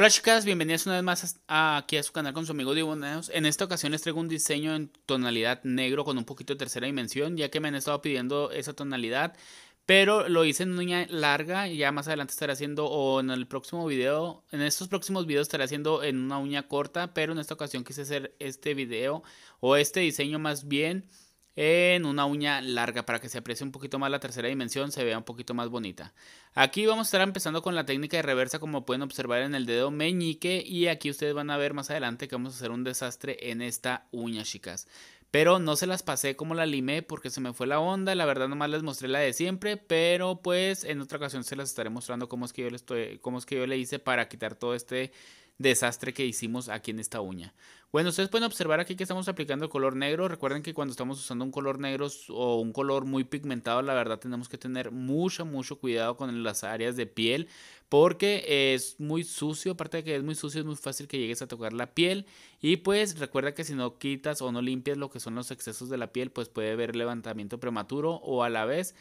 Hola chicas, bienvenidas una vez más aquí a su canal con su amigo Diboneos. En esta ocasión les traigo un diseño en tonalidad negro con un poquito de tercera dimensión, ya que me han estado pidiendo esa tonalidad, pero lo hice en uña larga y ya más adelante estaré haciendo, o en el próximo video, en estos próximos videos estaré haciendo en una uña corta, pero en esta ocasión quise hacer este video, o este diseño más bien, en una uña larga para que se aprecie un poquito más la tercera dimensión, se vea un poquito más bonita. Aquí vamos a estar empezando con la técnica de reversa como pueden observar en el dedo meñique y aquí ustedes van a ver más adelante que vamos a hacer un desastre en esta uña chicas. Pero no se las pasé como la limé porque se me fue la onda, la verdad nomás les mostré la de siempre, pero pues en otra ocasión se las estaré mostrando cómo es que yo estoy, cómo es que yo le hice para quitar todo este desastre que hicimos aquí en esta uña. Bueno, ustedes pueden observar aquí que estamos aplicando color negro. Recuerden que cuando estamos usando un color negro o un color muy pigmentado, la verdad tenemos que tener mucho, mucho cuidado con las áreas de piel porque es muy sucio. Aparte de que es muy sucio, es muy fácil que llegues a tocar la piel. Y pues recuerda que si no quitas o no limpias lo que son los excesos de la piel, pues puede haber levantamiento prematuro o a la vez,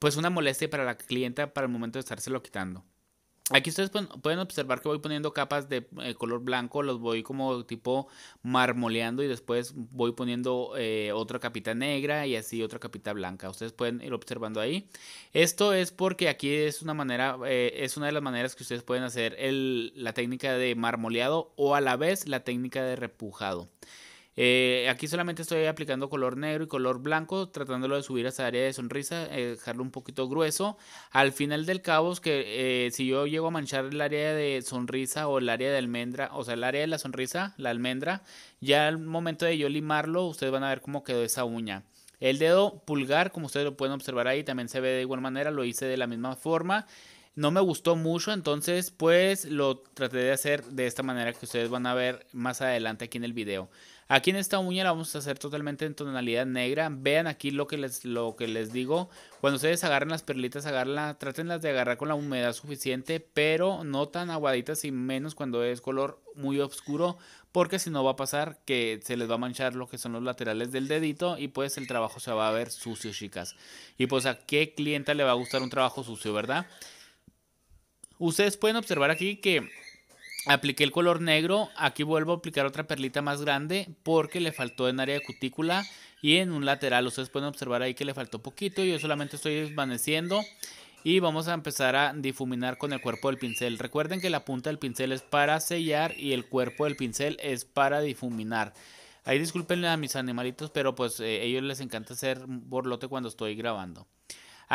pues una molestia para la clienta para el momento de estárselo quitando. Aquí ustedes pueden observar que voy poniendo capas de eh, color blanco, los voy como tipo marmoleando y después voy poniendo eh, otra capita negra y así otra capita blanca. Ustedes pueden ir observando ahí. Esto es porque aquí es una manera, eh, es una de las maneras que ustedes pueden hacer la técnica de marmoleado o a la vez la técnica de repujado. Eh, aquí solamente estoy aplicando color negro y color blanco, tratándolo de subir a esa área de sonrisa, eh, dejarlo un poquito grueso. Al final del cabo, que eh, si yo llego a manchar el área de sonrisa o el área de almendra, o sea, el área de la sonrisa, la almendra, ya al momento de yo limarlo, ustedes van a ver cómo quedó esa uña. El dedo pulgar, como ustedes lo pueden observar ahí, también se ve de igual manera, lo hice de la misma forma no me gustó mucho, entonces pues lo traté de hacer de esta manera que ustedes van a ver más adelante aquí en el video. Aquí en esta uña la vamos a hacer totalmente en tonalidad negra. Vean aquí lo que les, lo que les digo. Cuando ustedes agarren las perlitas, traten trátenlas de agarrar con la humedad suficiente, pero no tan aguaditas y menos cuando es color muy oscuro, porque si no va a pasar que se les va a manchar lo que son los laterales del dedito y pues el trabajo se va a ver sucio, chicas. Y pues a qué clienta le va a gustar un trabajo sucio, ¿verdad? Ustedes pueden observar aquí que Apliqué el color negro, aquí vuelvo a aplicar otra perlita más grande porque le faltó en área de cutícula y en un lateral. Ustedes pueden observar ahí que le faltó poquito, y yo solamente estoy desvaneciendo y vamos a empezar a difuminar con el cuerpo del pincel. Recuerden que la punta del pincel es para sellar y el cuerpo del pincel es para difuminar. Ahí disculpen a mis animalitos, pero pues eh, a ellos les encanta hacer borlote cuando estoy grabando.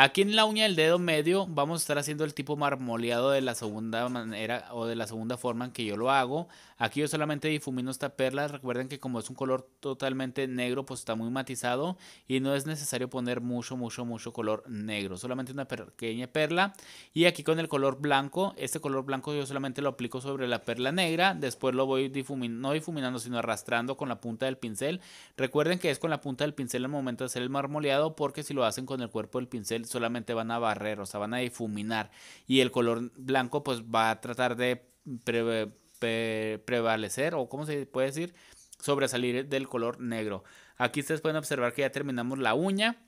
Aquí en la uña del dedo medio vamos a estar haciendo el tipo marmoleado de la segunda manera o de la segunda forma en que yo lo hago. Aquí yo solamente difumino esta perla. Recuerden que como es un color totalmente negro, pues está muy matizado y no es necesario poner mucho, mucho, mucho color negro. Solamente una pequeña perla. Y aquí con el color blanco, este color blanco yo solamente lo aplico sobre la perla negra. Después lo voy difuminando, no difuminando, sino arrastrando con la punta del pincel. Recuerden que es con la punta del pincel al momento de hacer el marmoleado porque si lo hacen con el cuerpo del pincel solamente van a barrer, o sea, van a difuminar. Y el color blanco pues va a tratar de prevalecer, o como se puede decir, sobresalir del color negro. Aquí ustedes pueden observar que ya terminamos la uña.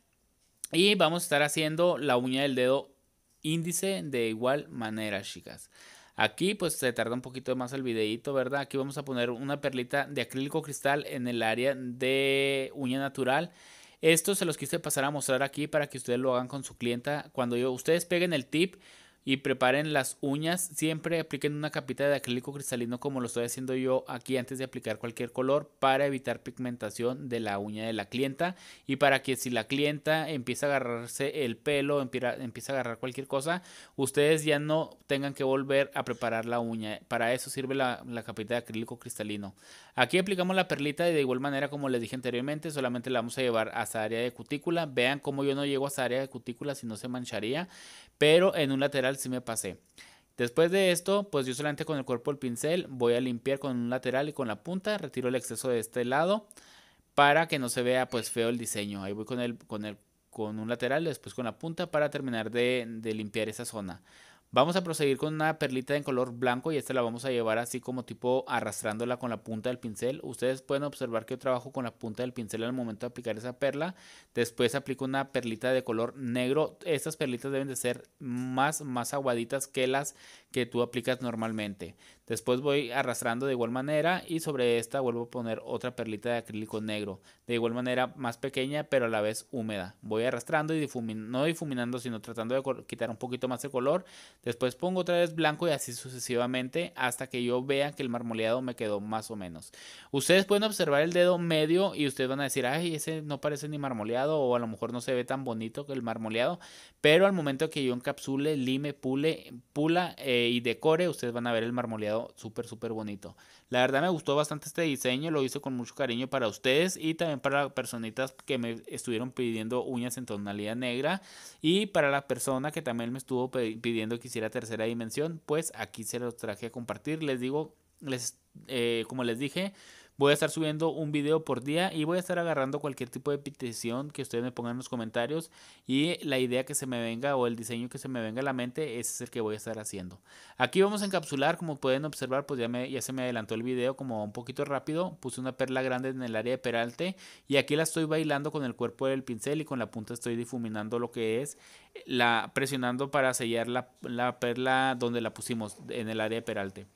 Y vamos a estar haciendo la uña del dedo índice de igual manera, chicas. Aquí pues se tarda un poquito más el videito, ¿verdad? Aquí vamos a poner una perlita de acrílico cristal en el área de uña natural esto se los quise pasar a mostrar aquí para que ustedes lo hagan con su clienta. Cuando yo, ustedes peguen el tip, y preparen las uñas. Siempre apliquen una capita de acrílico cristalino como lo estoy haciendo yo aquí antes de aplicar cualquier color para evitar pigmentación de la uña de la clienta y para que si la clienta empieza a agarrarse el pelo, empieza a agarrar cualquier cosa, ustedes ya no tengan que volver a preparar la uña. Para eso sirve la, capita de acrílico cristalino. Aquí aplicamos la perlita y de igual manera como les dije anteriormente, solamente la vamos a llevar hasta área de cutícula. Vean cómo yo no llego hasta área de cutícula si no se mancharía, pero en un lateral sí me pasé. Después de esto, pues yo solamente con el cuerpo del pincel voy a limpiar con un lateral y con la punta, retiro el exceso de este lado para que no se vea pues feo el diseño. Ahí voy con el, un lateral, después con la punta para terminar de limpiar esa zona. Vamos a proseguir con una perlita en color blanco y esta la vamos a llevar así como tipo arrastrándola con la punta del pincel. Ustedes pueden observar que yo trabajo con la punta del pincel al momento de aplicar esa perla. Después aplico una perlita de color negro. Estas perlitas deben de ser más, más aguaditas que las que tú aplicas normalmente. Después voy arrastrando de igual manera y sobre esta vuelvo a poner otra perlita de acrílico negro. De igual manera más pequeña pero a la vez húmeda. Voy arrastrando y difuminando, no difuminando sino tratando de quitar un poquito más de color. Después pongo otra vez blanco y así sucesivamente hasta que yo vea que el marmoleado me quedó más o menos. Ustedes pueden observar el dedo medio y ustedes van a decir, ay, ese no parece ni marmoleado o a lo mejor no se ve tan bonito que el marmoleado. Pero al momento que yo encapsule, lime, pule, pula... Eh, eh, y decore, ustedes van a ver el marmoleado súper, súper bonito. La verdad me gustó bastante este diseño, lo hice con mucho cariño para ustedes y también para las personitas que me estuvieron pidiendo uñas en tonalidad negra y para la persona que también me estuvo pidiendo que hiciera tercera dimensión, pues aquí se los traje a compartir. Les digo, les, eh, como les dije, Voy a estar subiendo un video por día y voy a estar agarrando cualquier tipo de petición que ustedes me pongan en los comentarios y la idea que se me venga o el diseño que se me venga a la mente, es el que voy a estar haciendo. Aquí vamos a encapsular, como pueden observar, pues ya, ya se me adelantó el video como un poquito rápido. Puse una perla grande en el área de peralte y aquí la estoy bailando con el cuerpo del pincel y con la punta estoy difuminando lo que es, la presionando para sellar la perla donde la pusimos en el área de peralte.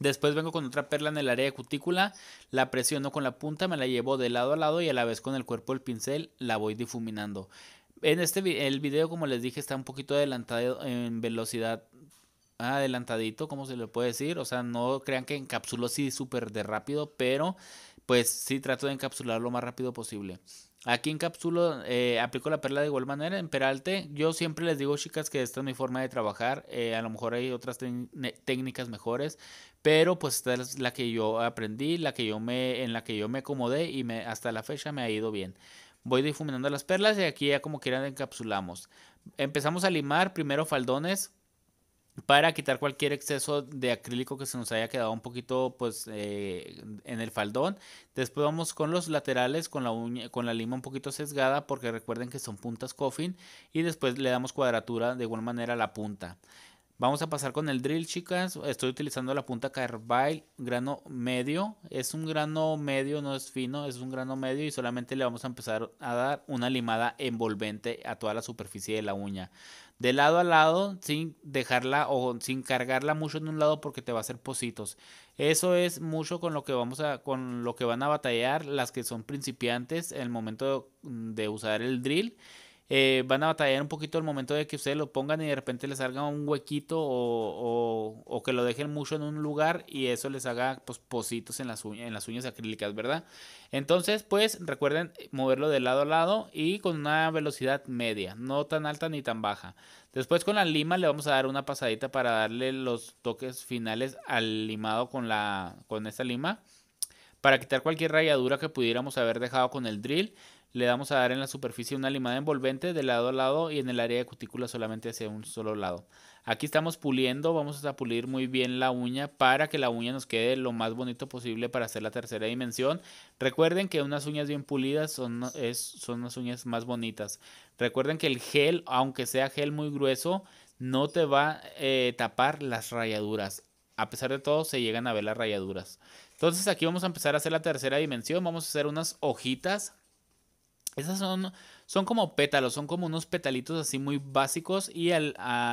Después vengo con otra perla en el área de cutícula, la presiono con la punta, me la llevo de lado a lado y a la vez con el cuerpo del pincel la voy difuminando. En este el video, como les dije, está un poquito adelantado en velocidad ah, adelantadito, como se le puede decir. O sea, no crean que encapsulo sí súper de rápido, pero pues sí trato de encapsular lo más rápido posible. Aquí encapsulo, eh, aplico la perla de igual manera en peralte. Yo siempre les digo, chicas, que esta es mi forma de trabajar. Eh, a lo mejor hay otras técnicas mejores, pero pues esta es la que yo aprendí, la que yo me, en la que yo me acomodé y me, hasta la fecha me ha ido bien. Voy difuminando las perlas y aquí ya como quieran encapsulamos. Empezamos a limar primero faldones para quitar cualquier exceso de acrílico que se nos haya quedado un poquito pues eh, en el faldón después vamos con los laterales con la con la lima un poquito sesgada porque recuerden que son puntas coffin y después le damos cuadratura de igual manera a la punta Vamos a pasar con el drill, chicas. Estoy utilizando la punta carbide, grano medio. Es un grano medio, no es fino, es un grano medio y solamente le vamos a empezar a dar una limada envolvente a toda la superficie de la uña. De lado a lado, sin dejarla o sin cargarla mucho en un lado porque te va a hacer positos. Eso es mucho con lo que vamos a con lo que van a batallar las que son principiantes en el momento de usar el drill eh, van a batallar un poquito el momento de que ustedes lo pongan y de repente les salga un huequito o, que lo dejen mucho en un lugar y eso les haga pues, en las, uñas, en las uñas acrílicas, ¿verdad? Entonces, pues recuerden moverlo de lado a lado y con una velocidad media, no tan alta ni tan baja. Después con la lima le vamos a dar una pasadita para darle los toques finales al limado con, la, con esta lima para quitar cualquier rayadura que pudiéramos haber dejado con el drill. Le damos a dar en la superficie una limada envolvente de lado a lado y en el área de cutícula solamente hacia un solo lado. Aquí estamos puliendo, vamos a pulir muy bien la uña para que la uña nos quede lo más bonito posible para hacer la tercera dimensión. Recuerden que unas uñas bien pulidas son, es, son unas uñas más bonitas. Recuerden que el gel, aunque sea gel muy grueso, no te va a eh, tapar las rayaduras. A pesar de todo, se llegan a ver las rayaduras. Entonces aquí vamos a empezar a hacer la tercera dimensión. Vamos a hacer unas hojitas esas son, son como pétalos, son como unos petalitos así muy básicos y a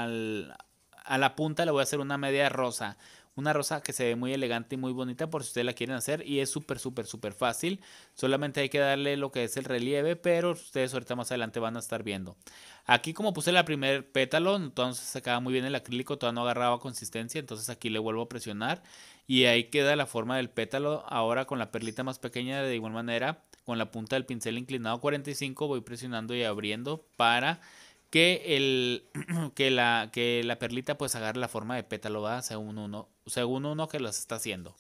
la punta le voy a hacer una media rosa. Una rosa que se ve muy elegante y muy bonita por si ustedes la quieren hacer y es súper, súper, súper fácil. Solamente hay que darle lo que es el relieve, pero ustedes ahorita más adelante van a estar viendo. Aquí como puse la primer pétalo, entonces se acaba muy bien el acrílico, todavía no agarraba consistencia, entonces aquí le vuelvo a presionar y ahí queda la forma del pétalo. Ahora con la perlita más pequeña de igual manera con la punta del pincel inclinado 45 voy presionando y abriendo para que, el, que, la, que la perlita pues agarre la forma de pétalo, Según uno, según uno que los está haciendo.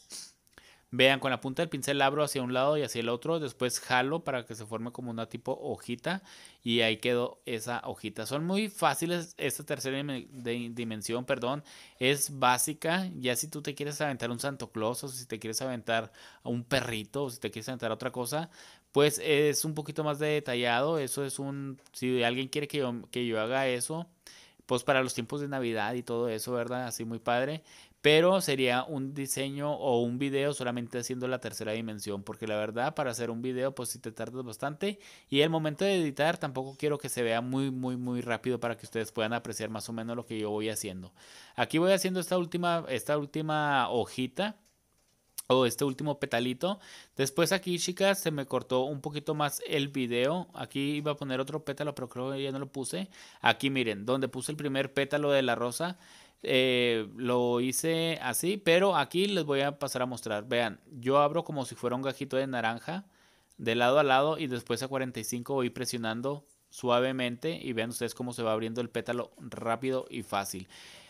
Vean, con la punta del pincel abro hacia un lado y hacia el otro, después jalo para que se forme como una tipo hojita y ahí quedó esa hojita. Son muy fáciles, esta tercera dimensión, perdón, es básica. Ya si tú te quieres aventar un Santo Claus o si te quieres aventar a un perrito o si te quieres aventar otra cosa, pues es un poquito más detallado. Eso es un, si alguien quiere que yo, que yo haga eso, pues para los tiempos de Navidad y todo eso, ¿verdad? Así muy padre pero sería un diseño o un video solamente haciendo la tercera dimensión, porque la verdad para hacer un video pues si te tardas bastante y el momento de editar tampoco quiero que se vea muy muy muy rápido para que ustedes puedan apreciar más o menos lo que yo voy haciendo. Aquí voy haciendo esta última esta última hojita o este último petalito. Después aquí, chicas, se me cortó un poquito más el video. Aquí iba a poner otro pétalo, pero creo que ya no lo puse. Aquí miren, donde puse el primer pétalo de la rosa, eh, lo hice así, pero aquí les voy a pasar a mostrar. Vean, yo abro como si fuera un gajito de naranja de lado a lado y después a 45 voy presionando suavemente y vean ustedes cómo se va abriendo el pétalo rápido y fácil.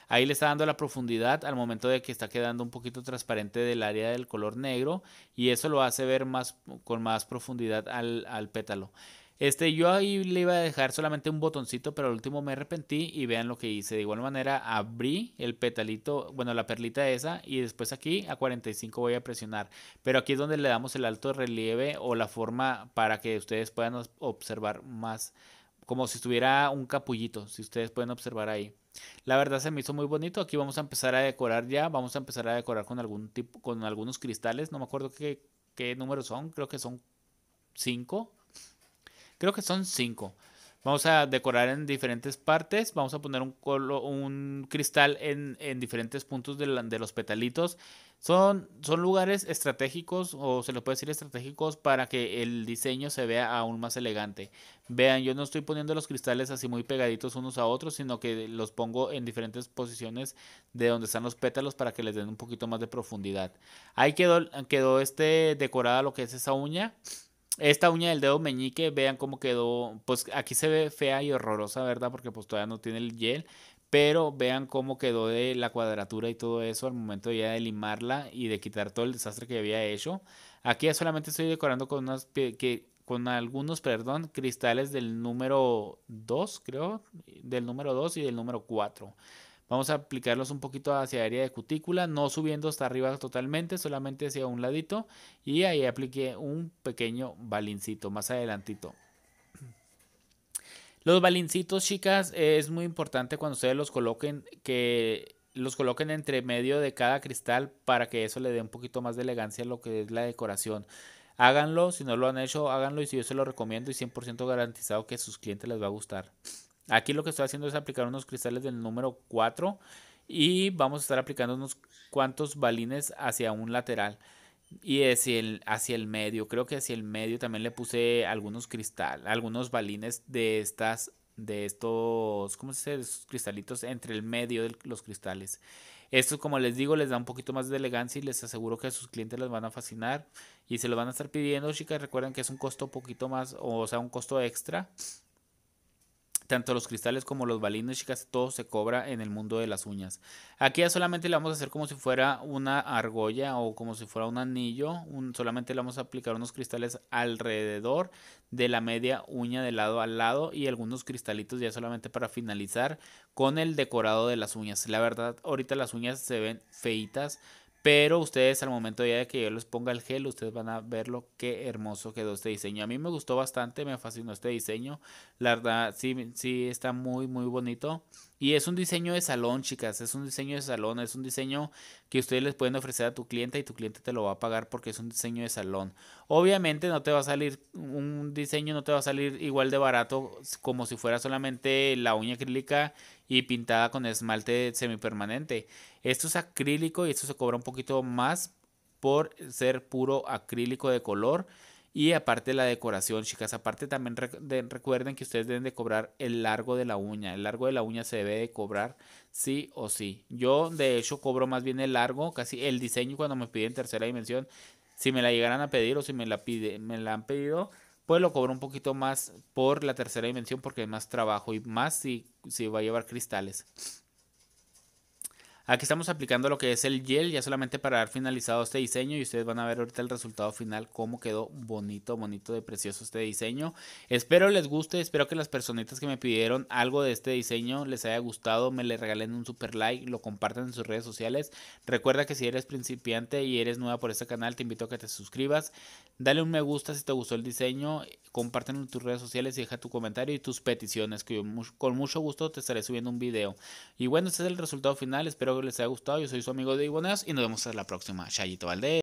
Ahí le está dando la profundidad al momento de que está quedando un poquito transparente del área del color negro y eso lo hace ver más con más profundidad al, al pétalo. Este, yo ahí le iba a dejar solamente un botoncito, pero al último me arrepentí y vean lo que hice. De igual manera abrí el petalito, bueno, la perlita esa y después aquí a 45 voy a presionar. Pero aquí es donde le damos el alto relieve o la forma para que ustedes puedan observar más, como si estuviera un capullito, si ustedes pueden observar ahí. La verdad se me hizo muy bonito. Aquí vamos a empezar a decorar ya. Vamos a empezar a decorar con algún tipo, con algunos cristales. No me acuerdo qué, qué números son. Creo que son 5 Creo que son cinco. Vamos a decorar en diferentes partes. Vamos a poner un, un cristal en, en, diferentes puntos de, los petalitos. Son, son, lugares estratégicos o se lo puede decir estratégicos para que el diseño se vea aún más elegante. Vean, yo no estoy poniendo los cristales así muy pegaditos unos a otros, sino que los pongo en diferentes posiciones de donde están los pétalos para que les den un poquito más de profundidad. Ahí quedó, quedó este decorada lo que es esa uña esta uña del dedo meñique, vean cómo quedó, pues aquí se ve fea y horrorosa, ¿verdad? Porque pues todavía no tiene el gel, pero vean cómo quedó de la cuadratura y todo eso al momento ya de limarla y de quitar todo el desastre que había hecho. Aquí solamente estoy decorando con unas que con algunos, perdón, cristales del número 2, creo, del número 2 y del número 4. Vamos a aplicarlos un poquito hacia área de cutícula, no subiendo hasta arriba totalmente, solamente hacia un ladito. Y ahí apliqué un pequeño balincito más adelantito. Los balincitos, chicas, es muy importante cuando ustedes los coloquen que los coloquen entre medio de cada cristal para que eso le dé un poquito más de elegancia a lo que es la decoración. Háganlo, si no lo han hecho, háganlo y si yo se lo recomiendo y 100% garantizado que a sus clientes les va a gustar. Aquí lo que estoy haciendo es aplicar unos cristales del número 4 y vamos a estar aplicando unos cuantos balines hacia un lateral y hacia el, hacia el medio. Creo que hacia el medio también le puse algunos cristal, algunos balines de estas de estos, ¿cómo se dice? Estos cristalitos entre el medio de los cristales. Esto, como les digo, les da un poquito más de elegancia y les aseguro que a sus clientes les van a fascinar y se lo van a estar pidiendo, chicas. Recuerden que es un costo poquito más, o sea, un costo extra tanto los cristales como los balines, chicas, todo se cobra en el mundo de las uñas. Aquí ya solamente le vamos a hacer como si fuera una argolla o como si fuera un anillo. Un, solamente le vamos a aplicar unos cristales alrededor de la media uña de lado a lado y algunos cristalitos ya solamente para finalizar con el decorado de las uñas. La verdad, ahorita las uñas se ven feitas pero ustedes al momento ya de que yo les ponga el gel, ustedes van a ver lo qué hermoso quedó este diseño. A mí me gustó bastante, me fascinó este diseño. La verdad, sí, sí está muy, muy bonito. Y es un diseño de salón, chicas, es un diseño de salón, es un diseño que ustedes les pueden ofrecer a tu cliente y tu cliente te lo va a pagar porque es un diseño de salón. Obviamente no te va a salir, un diseño no te va a salir igual de barato como si fuera solamente la uña acrílica y pintada con esmalte semipermanente. Esto es acrílico y esto se cobra un poquito más por ser puro acrílico de color y aparte la decoración, chicas. Aparte también recuerden que ustedes deben de cobrar el largo de la uña. El largo de la uña se debe de cobrar sí o sí. Yo de hecho cobro más bien el largo, casi el diseño cuando me piden tercera dimensión. Si me la llegaran a pedir o si me la, pide, me la han pedido, pues lo cobro un poquito más por la tercera dimensión porque es más trabajo y más si, si va a llevar cristales. Aquí estamos aplicando lo que es el gel ya solamente para dar finalizado este diseño y ustedes van a ver ahorita el resultado final cómo quedó bonito, bonito de precioso este diseño. Espero les guste, espero que las personitas que me pidieron algo de este diseño les haya gustado, me le regalen un super like, lo compartan en sus redes sociales. Recuerda que si eres principiante y eres nueva por este canal te invito a que te suscribas, dale un me gusta si te gustó el diseño, compártelo en tus redes sociales y deja tu comentario y tus peticiones que con mucho gusto te estaré subiendo un video. Y bueno, este es el resultado final, espero les haya gustado. Yo soy su amigo de Iboneas y nos vemos en la próxima. Chayito Valdez.